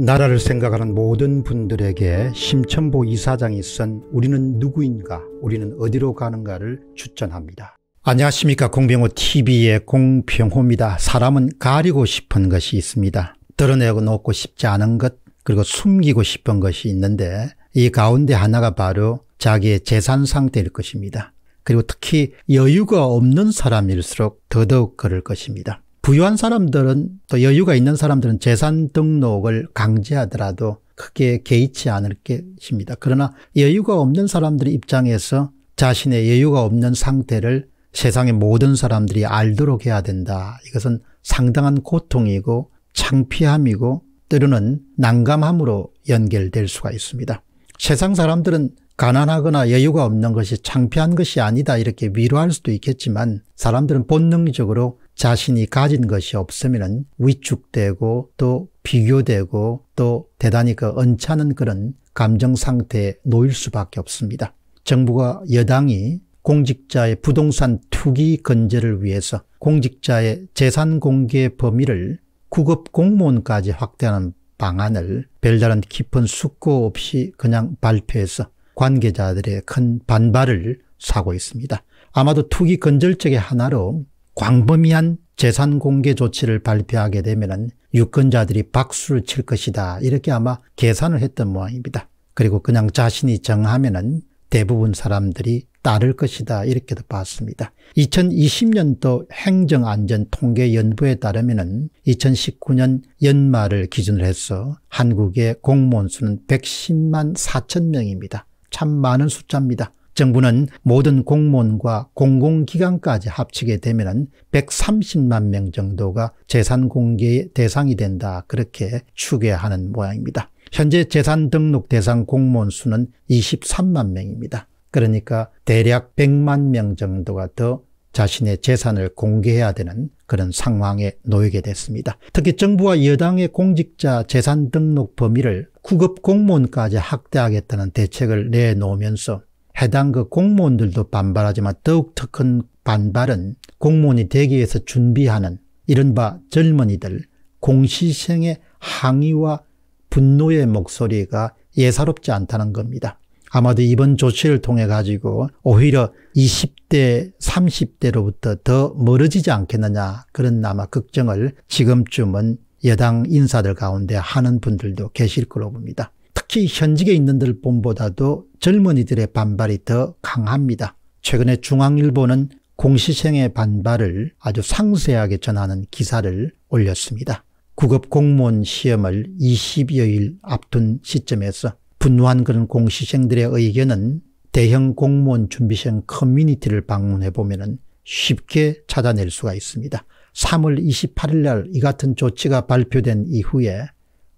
나라를 생각하는 모든 분들에게 심천보 이사장이 쓴 우리는 누구인가 우리는 어디로 가는가를 추천합니다. 안녕하십니까 공병호TV의 공병호입니다. 사람은 가리고 싶은 것이 있습니다. 드러내고 놓고 싶지 않은 것 그리고 숨기고 싶은 것이 있는데 이 가운데 하나가 바로 자기의 재산 상태일 것입니다. 그리고 특히 여유가 없는 사람일수록 더더욱 그럴 것입니다. 부유한 사람들은 또 여유가 있는 사람들은 재산 등록을 강제하더라도 크게 개의치 않을 것입니다. 그러나 여유가 없는 사람들의 입장에서 자신의 여유가 없는 상태를 세상의 모든 사람들이 알도록 해야 된다. 이것은 상당한 고통이고 창피함이고 때로는 난감함으로 연결될 수가 있습니다. 세상 사람들은 가난하거나 여유가 없는 것이 창피한 것이 아니다 이렇게 위로할 수도 있겠지만 사람들은 본능적으로 자신이 가진 것이 없으면 위축되고 또 비교되고 또 대단히 그 언짢은 그런 감정 상태에 놓일 수밖에 없습니다. 정부가 여당이 공직자의 부동산 투기 건제를 위해서 공직자의 재산 공개 범위를 구급 공무원까지 확대하는 방안을 별다른 깊은 숙고 없이 그냥 발표해서 관계자들의 큰 반발을 사고 있습니다. 아마도 투기 건절적의 하나로 광범위한 재산 공개 조치를 발표하게 되면 유권자들이 박수를 칠 것이다 이렇게 아마 계산을 했던 모양입니다. 그리고 그냥 자신이 정하면 은 대부분 사람들이 따를 것이다 이렇게도 봤습니다. 2020년도 행정안전통계연구에 따르면 2019년 연말을 기준으로 해서 한국의 공무원 수는 110만 4천 명입니다. 참 많은 숫자입니다. 정부는 모든 공무원과 공공기관까지 합치게 되면 130만 명 정도가 재산 공개의 대상이 된다 그렇게 추계하는 모양입니다. 현재 재산 등록 대상 공무원 수는 23만 명입니다. 그러니까 대략 100만 명 정도가 더 자신의 재산을 공개해야 되는 그런 상황에 놓이게 됐습니다. 특히 정부와 여당의 공직자 재산 등록 범위를 구급 공무원까지 확대하겠다는 대책을 내놓으면서 해당 그 공무원들도 반발하지만 더욱 더큰 반발은 공무원이 되기 위해서 준비하는 이른바 젊은이들 공시생의 항의와 분노의 목소리가 예사롭지 않다는 겁니다. 아마도 이번 조치를 통해 가지고 오히려 20대, 30대로부터 더 멀어지지 않겠느냐 그런 아마 걱정을 지금쯤은 여당 인사들 가운데 하는 분들도 계실 거로 봅니다. 특히 현직에 있는 들뿐보다도 젊은이들의 반발이 더 강합니다. 최근에 중앙일보는 공시생의 반발을 아주 상세하게 전하는 기사를 올렸습니다. 구급 공무원 시험을 20여일 앞둔 시점에서 분노한 그런 공시생들의 의견은 대형 공무원 준비생 커뮤니티를 방문해 보면 쉽게 찾아낼 수가 있습니다. 3월 28일 날 이 같은 조치가 발표된 이후에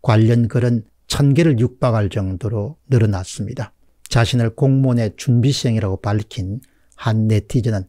관련 글은 1000개를 육박할 정도로 늘어났습니다. 자신을 공무원의 준비생이라고 밝힌 한 네티즌은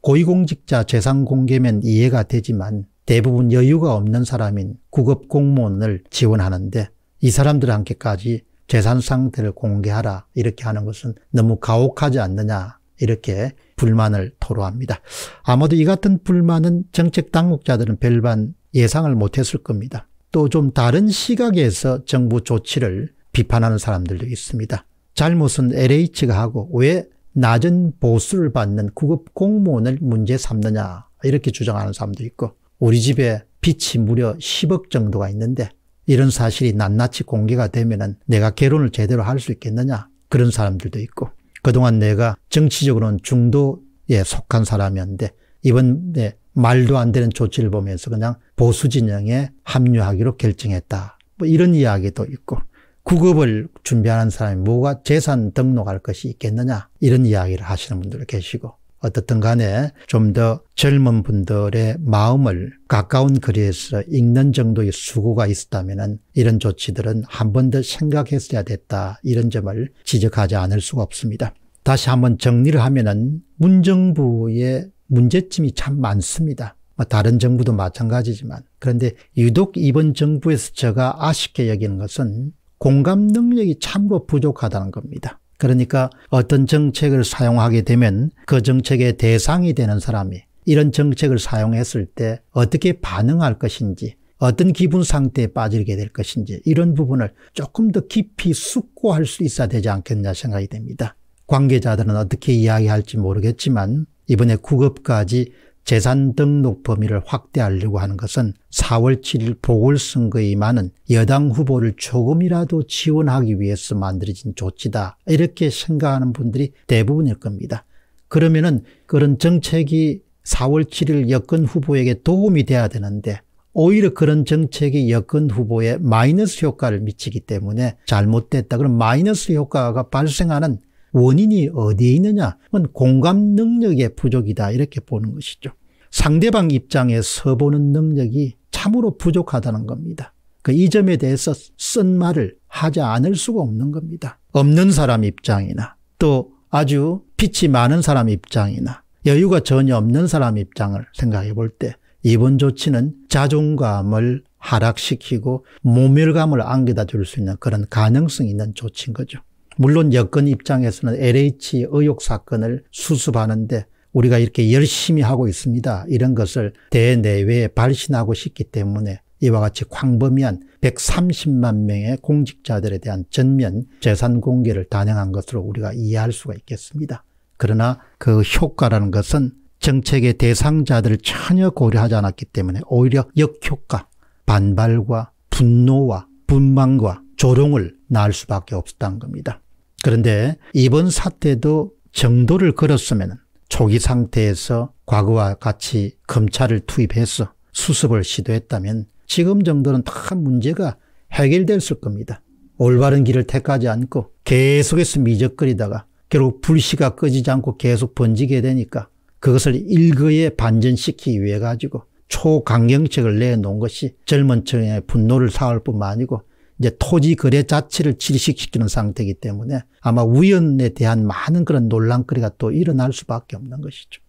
고위공직자 재산 공개면 이해가 되지만 대부분 여유가 없는 사람인 구급 공무원을 지원하는데 이 사람들한테까지 재산 상태를 공개하라 이렇게 하는 것은 너무 가혹하지 않느냐 이렇게 불만을 토로합니다. 아마도 이 같은 불만은 정책 당국자들은 별반 예상을 못했을 겁니다. 또좀 다른 시각에서 정부 조치를 비판하는 사람들도 있습니다. 잘못은 LH가 하고 왜 낮은 보수를 받는 구급 공무원을 문제 삼느냐 이렇게 주장하는 사람도 있고 우리 집에 빚이 무려 10억 정도가 있는데 이런 사실이 낱낱이 공개가 되면 은 내가 결혼을 제대로 할 수 있겠느냐 그런 사람들도 있고 그동안 내가 정치적으로는 중도에 속한 사람이었는데 이번에 말도 안 되는 조치를 보면서 그냥 보수 진영에 합류하기로 결정했다. 뭐 이런 이야기도 있고 구급을 준비하는 사람이 뭐가 재산 등록할 것이 있겠느냐 이런 이야기를 하시는 분들 계시고 어떻든 간에 좀 더 젊은 분들의 마음을 가까운 거리에서 읽는 정도의 수고가 있었다면 이런 조치들은 한 번 더 생각했어야 됐다 이런 점을 지적하지 않을 수가 없습니다. 다시 한 번 정리를 하면 은 문정부의 문제점이 참 많습니다. 뭐 다른 정부도 마찬가지지만 그런데 유독 이번 정부에서 제가 아쉽게 여기는 것은 공감 능력이 참으로 부족하다는 겁니다. 그러니까 어떤 정책을 사용하게 되면 그 정책의 대상이 되는 사람이 이런 정책을 사용했을 때 어떻게 반응할 것인지 어떤 기분 상태에 빠지게 될 것인지 이런 부분을 조금 더 깊이 숙고할 수 있어야 되지 않겠냐 생각이 됩니다. 관계자들은 어떻게 이야기할지 모르겠지만 이번에 구급까지 재산 등록 범위를 확대하려고 하는 것은 4월 7일 보궐선거에 많은 여당 후보를 조금이라도 지원하기 위해서 만들어진 조치다 이렇게 생각하는 분들이 대부분일 겁니다. 그러면은 그런 정책이 4월 7일 여권 후보에게 도움이 돼야 되는데 오히려 그런 정책이 여권 후보에 마이너스 효과를 미치기 때문에 잘못됐다 그럼 마이너스 효과가 발생하는 원인이 어디에 있느냐? 그건 공감 능력의 부족이다 이렇게 보는 것이죠. 상대방 입장에 서보는 능력이 참으로 부족하다는 겁니다. 그이 점에 대해서 쓴 말을 하지 않을 수가 없는 겁니다. 없는 사람 입장이나 또 아주 빛이 많은 사람 입장이나 여유가 전혀 없는 사람 입장을 생각해 볼 때 이번 조치는 자존감을 하락시키고 모멸감을 안겨다 줄 수 있는 그런 가능성이 있는 조치인 거죠. 물론 여권 입장에서는 LH 의혹 사건을 수습하는데 우리가 이렇게 열심히 하고 있습니다. 이런 것을 대내외에 발신하고 싶기 때문에 이와 같이 광범위한 130만 명의 공직자들에 대한 전면 재산 공개를 단행한 것으로 우리가 이해할 수가 있겠습니다. 그러나 그 효과라는 것은 정책의 대상자들을 전혀 고려하지 않았기 때문에 오히려 역효과, 반발과 분노와 분망과 조롱을 낳을 수밖에 없었다는 겁니다. 그런데 이번 사태도 정도를 걸었으면 초기 상태에서 과거와 같이 검찰을 투입해서 수습을 시도했다면 지금 정도는 다 문제가 해결됐을 겁니다. 올바른 길을 택하지 않고 계속해서 미적거리다가 결국 불씨가 꺼지지 않고 계속 번지게 되니까 그것을 일거에 반전시키기 위해 가지고 초강경책을 내놓은 것이 젊은 층의 분노를 사올 뿐만 아니고 이제 토지 거래 자체를 질식시키는 상태이기 때문에 아마 우연에 대한 많은 그런 논란거리가 또 일어날 수밖에 없는 것이죠.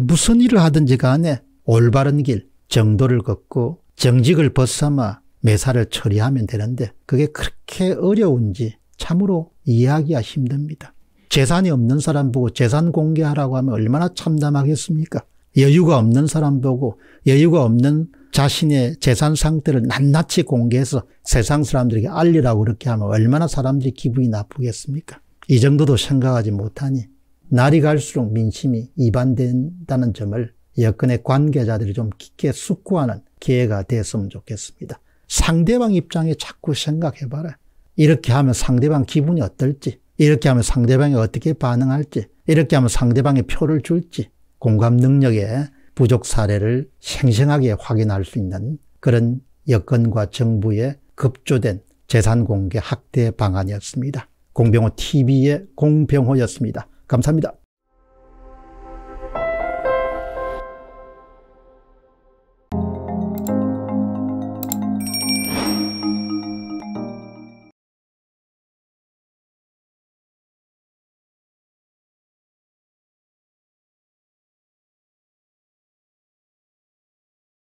무슨 일을 하든지 간에 올바른 길, 정도를 걷고 정직을 벗삼아 매사를 처리하면 되는데 그게 그렇게 어려운지 참으로 이해하기가 힘듭니다. 재산이 없는 사람 보고 재산 공개하라고 하면 얼마나 참담하겠습니까? 여유가 없는 사람 보고 여유가 없는 자신의 재산 상태를 낱낱이 공개해서 세상 사람들에게 알리라고 그렇게 하면 얼마나 사람들이 기분이 나쁘겠습니까? 이 정도도 생각하지 못하니 날이 갈수록 민심이 이반된다는 점을 여건의 관계자들이 좀 깊게 숙고하는 기회가 됐으면 좋겠습니다. 상대방 입장에 자꾸 생각해봐라. 이렇게 하면 상대방 기분이 어떨지, 이렇게 하면 상대방이 어떻게 반응할지, 이렇게 하면 상대방의 표를 줄지, 공감 능력에 부족 사례를 생생하게 확인할 수 있는 그런 여건과 정부의 급조된 재산공개 확대 방안이었습니다. 공병호 TV의 공병호였습니다. 감사합니다.